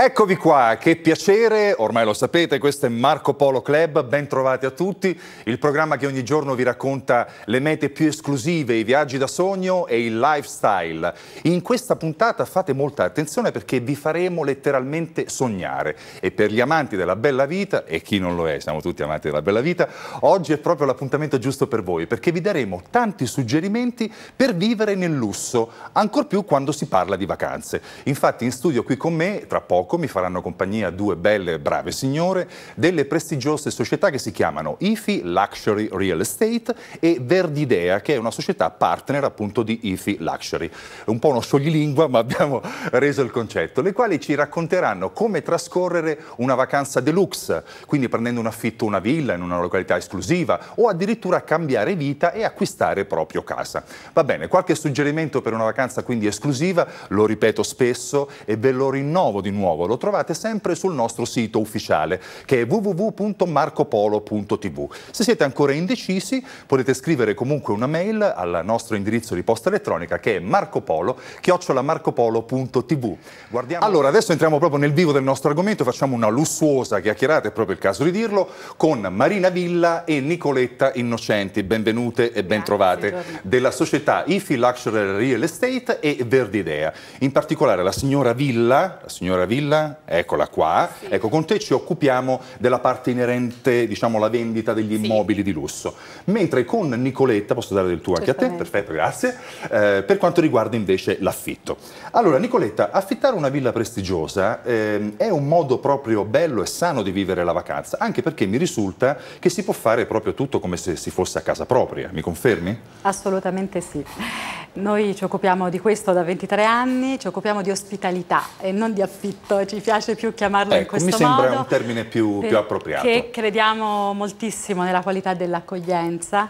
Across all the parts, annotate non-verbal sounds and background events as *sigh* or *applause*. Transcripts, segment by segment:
Eccovi qua, che piacere, ormai lo sapete, questo è Marco Polo Club, ben trovati a tutti, il programma che ogni giorno vi racconta le mete più esclusive, i viaggi da sogno e il lifestyle. In questa puntata fate molta attenzione perché vi faremo letteralmente sognare e per gli amanti della bella vita, e chi non lo è, siamo tutti amanti della bella vita, oggi è proprio l'appuntamento giusto per voi perché vi daremo tanti suggerimenti per vivere nel lusso, ancor più quando si parla di vacanze. Infatti in studio qui con me, tra poco, poco mi faranno compagnia due belle e brave signore delle prestigiose società che si chiamano IFI Luxury Real Estate e Verdidea, che è una società partner appunto di IFI Luxury. È un po' uno scioglilingua, ma abbiamo reso il concetto, le quali ci racconteranno come trascorrere una vacanza deluxe, quindi prendendo in affitto una villa in una località esclusiva o addirittura cambiare vita e acquistare proprio casa. Va bene, qualche suggerimento per una vacanza quindi esclusiva, lo ripeto spesso e ve lo rinnovo di nuovo nuovo lo trovate sempre sul nostro sito ufficiale che è www.marcopolo.tv. Se siete ancora indecisi potete scrivere comunque una mail al nostro indirizzo di posta elettronica che è marcopolo.tv. Guardiamo... Allora adesso entriamo proprio nel vivo del nostro argomento, facciamo una lussuosa chiacchierata, è proprio il caso di dirlo, con Marina Villa e Nicoletta Innocenti, benvenute e bentrovate, Grazie, della società IFI Luxury Real Estate e Verdidea. In particolare la signora Villa, la signora Villa Brilla, eccola qua. Sì. Ecco, con te ci occupiamo della parte inerente, diciamo, la vendita degli sì. immobili di lusso. Mentre con Nicoletta, posso dare del tuo anche a te? Perfetto, grazie. Eh, per quanto riguarda invece l'affitto. Allora, Nicoletta, affittare una villa prestigiosa eh, è un modo proprio bello e sano di vivere la vacanza, anche perché mi risulta che si può fare proprio tutto come se si fosse a casa propria. Mi confermi? Assolutamente sì. Noi ci occupiamo di questo da 23 anni, ci occupiamo di ospitalità e non di affitto, ci piace più chiamarlo ecco, in questo modo. Mi sembra modo, un termine più, più appropriato. Che crediamo moltissimo nella qualità dell'accoglienza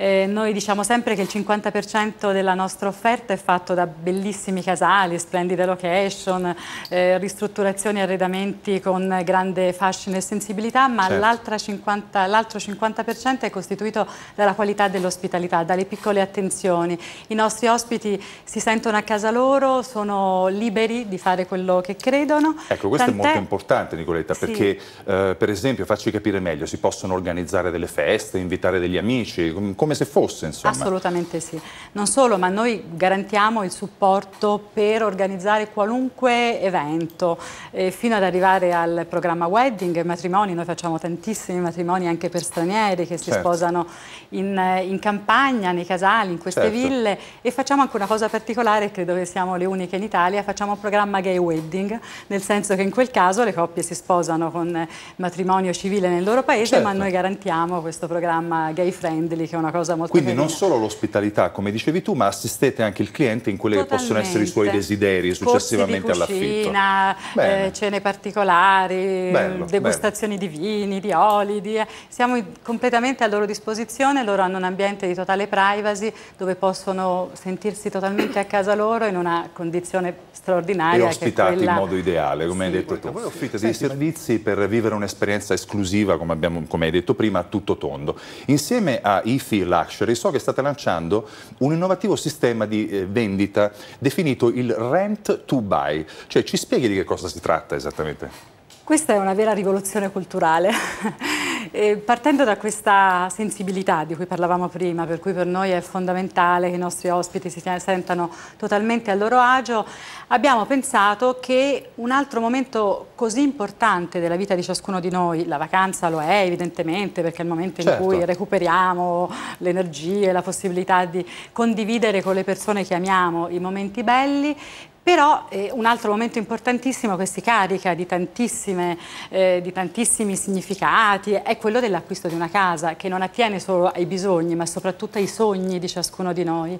eh, noi diciamo sempre che il 50% della nostra offerta è fatto da bellissimi casali, splendide location, eh, ristrutturazioni e arredamenti con grande fascino e sensibilità, ma certo. l'altro 50, 50 è costituito dalla qualità dell'ospitalità, dalle piccole attenzioni. I nostri ospiti si sentono a casa loro, sono liberi di fare quello che credono. Ecco, questo è molto importante Nicoletta, sì. perché eh, per esempio, farci capire meglio, si possono organizzare delle feste, invitare degli amici, come come se fosse. Insomma. Assolutamente sì. Non solo, ma noi garantiamo il supporto per organizzare qualunque evento, eh, fino ad arrivare al programma wedding, matrimoni, noi facciamo tantissimi matrimoni anche per stranieri che si certo. sposano in, in, campagna, nei casali, in queste certo. ville e facciamo anche una cosa particolare, credo che siamo le uniche in Italia, facciamo un programma gay wedding, nel senso che in quel caso le coppie si sposano con matrimonio civile nel loro paese, certo. ma noi garantiamo questo programma gay friendly che è una cosa cosa molto Quindi carina. non solo l'ospitalità, come dicevi tu, ma assistete anche il cliente in quelli che possono essere i suoi desideri successivamente all'affitto. Eh, cene particolari, bello, degustazioni bello. di vini, di oli, di... Eh, siamo completamente a loro disposizione, loro hanno un ambiente di totale privacy dove possono sentirsi totalmente a casa loro in una condizione straordinaria. E ospitati quella... in modo ideale, come sì, hai detto tu. Voi offrite sì. dei servizi per vivere un'esperienza esclusiva, come, abbiamo, come hai detto prima, a tutto tondo. Insieme a IFIL luxury, so che state lanciando un innovativo sistema di eh, vendita definito il rent to buy, cioè ci spieghi di che cosa si tratta esattamente? Questa è una vera rivoluzione culturale. *laughs* Eh, partendo da questa sensibilità di cui parlavamo prima, per cui per noi è fondamentale che i nostri ospiti si sentano totalmente a loro agio, abbiamo pensato che un altro momento così importante della vita di ciascuno di noi, la vacanza lo è evidentemente perché è il momento certo. in cui recuperiamo le energie, la possibilità di condividere con le persone che amiamo i momenti belli, però eh, un altro momento importantissimo che si carica di, eh, di tantissimi significati è quello dell'acquisto di una casa che non attiene solo ai bisogni ma soprattutto ai sogni di ciascuno di noi.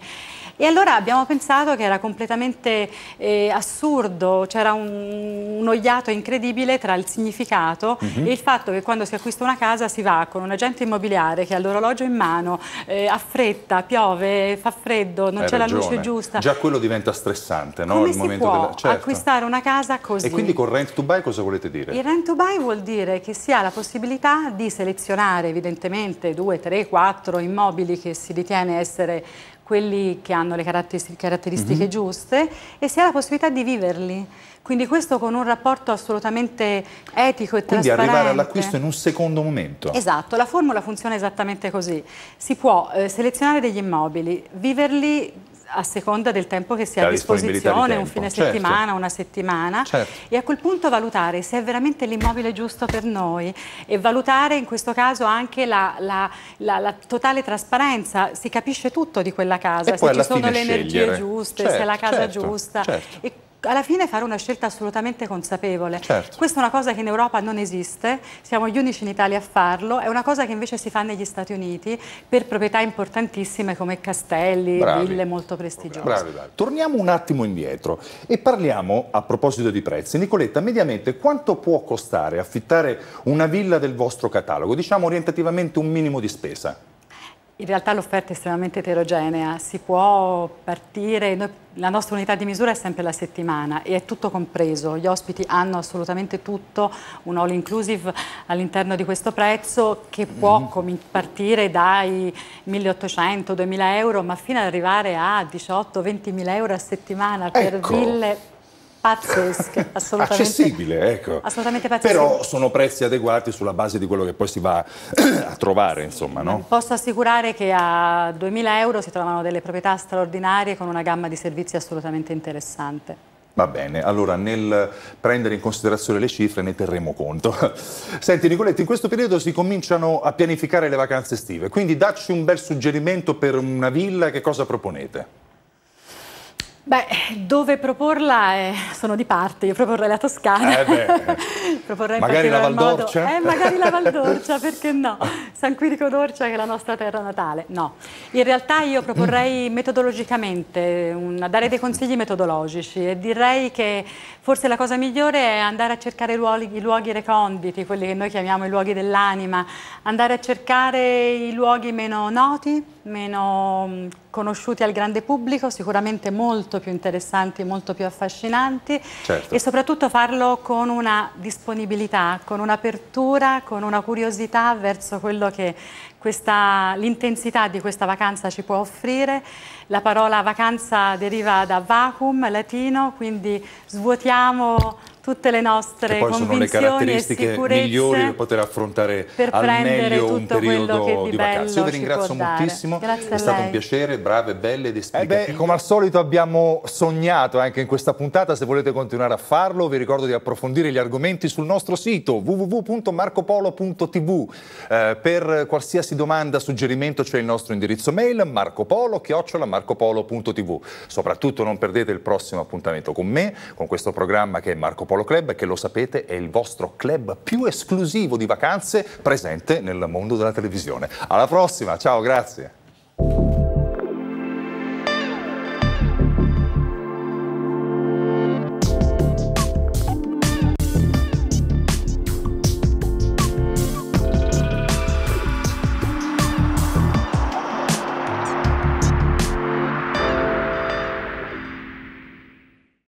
E allora abbiamo pensato che era completamente eh, assurdo, c'era un, un, ogliato incredibile tra il significato uh mhm. -huh. e il fatto che quando si acquista una casa si va con un agente immobiliare che ha l'orologio in mano, eh, affretta, piove, fa freddo, non c'è la luce giusta. Già quello diventa stressante, no? Come il momento può della... certo. acquistare una casa così. E quindi con rent to buy cosa volete dire? Il rent to buy vuol dire che si ha la possibilità di selezionare evidentemente 2, 3, 4 immobili che si ritiene essere quelli che hanno le caratteristiche mm -hmm. giuste e si ha la possibilità di viverli. Quindi questo con un rapporto assolutamente etico e Quindi trasparente. Quindi arrivare all'acquisto in un secondo momento. Esatto, la formula funziona esattamente così. Si può eh, selezionare degli immobili, viverli a seconda del tempo che si ha a disposizione, un fine certo. settimana, una settimana, certo. e a quel punto valutare se è veramente l'immobile giusto per noi e valutare in questo caso anche la, la, la, la totale trasparenza, si capisce tutto di quella casa, se ci sono le scegliere. energie giuste, certo, se è la casa certo, giusta. Certo alla fine fare una scelta assolutamente consapevole. Certo. Questa è una cosa che in Europa non esiste, siamo gli unici in Italia a farlo, è una cosa che invece si fa negli Stati Uniti per proprietà importantissime come castelli, bravi. ville molto prestigiose. Bravi, bravi. Torniamo un attimo indietro e parliamo a proposito di prezzi. Nicoletta, mediamente quanto può costare affittare una villa del vostro catalogo? Diciamo orientativamente un minimo di spesa. In realtà l'offerta è estremamente eterogenea, si può partire, noi, la nostra unità di misura è sempre la settimana e è tutto compreso, gli ospiti hanno assolutamente tutto, un all inclusive all'interno di questo prezzo che può mm. partire dai 1800-2000 euro ma fino ad arrivare a 18-20 mila euro a settimana per ecco. ville pazzesche, *laughs* assolutamente. Accessibile, ecco. Assolutamente pazzesche. Però sono prezzi adeguati sulla base di quello che poi si va *clears throat* a trovare, insomma, no? Posso assicurare che a 2000 euro si trovano delle proprietà straordinarie con una gamma di servizi assolutamente interessante. Va bene, allora nel prendere in considerazione le cifre ne terremo conto. *laughs* Senti Nicoletti, in questo periodo si cominciano a pianificare le vacanze estive, quindi dacci un bel suggerimento per una villa, che cosa proponete? Beh, dove proporla è... Eh, sono di parte, io proporrei la Toscana. Eh *laughs* proporrei magari la Valdorcia? Modo... Eh, magari la Valdorcia, perché no? *laughs* San Quirico d'Orcia che è la nostra terra natale. No, in realtà io proporrei mm. metodologicamente, un, dare dei consigli metodologici e direi che forse la cosa migliore è andare a cercare i luoghi, i luoghi reconditi, quelli che noi chiamiamo i luoghi dell'anima, andare a cercare i luoghi meno noti, meno mm, conosciuti al grande pubblico, sicuramente molto più interessanti, molto più affascinanti certo. e soprattutto farlo con una disponibilità, con un'apertura, con una curiosità verso quello quello che l'intensità di questa vacanza ci può offrire. La parola vacanza deriva da vacuum latino, quindi svuotiamo tutte le nostre che poi sono le caratteristiche migliori per poter affrontare per al meglio un periodo di, di vacanza. Io vi ringrazio moltissimo, Grazie è stato un piacere, brave, belle ed esplicative. Eh beh, come al solito abbiamo sognato anche in questa puntata, se volete continuare a farlo, vi ricordo di approfondire gli argomenti sul nostro sito www.marcopolo.tv eh, per qualsiasi domanda, suggerimento c'è il nostro indirizzo mail marcopolo.tv Soprattutto non perdete il prossimo appuntamento con me, con questo programma che è Marco Polo Polo Club, che lo sapete è il vostro club più esclusivo di vacanze presente nel mondo della televisione. Alla prossima, ciao, grazie.